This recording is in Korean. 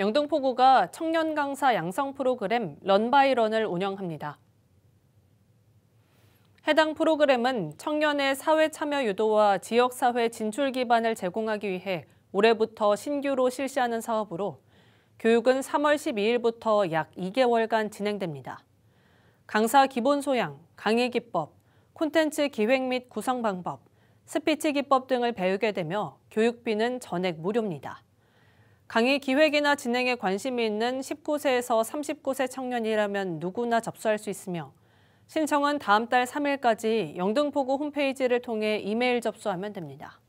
영등포구가 청년 강사 양성 프로그램 런바이런을 운영합니다. 해당 프로그램은 청년의 사회 참여 유도와 지역사회 진출 기반을 제공하기 위해 올해부터 신규로 실시하는 사업으로 교육은 3월 12일부터 약 2개월간 진행됩니다. 강사 기본 소양, 강의 기법, 콘텐츠 기획 및 구성 방법, 스피치 기법 등을 배우게 되며 교육비는 전액 무료입니다. 강의 기획이나 진행에 관심이 있는 19세에서 39세 청년이라면 누구나 접수할 수 있으며 신청은 다음 달 3일까지 영등포구 홈페이지를 통해 이메일 접수하면 됩니다.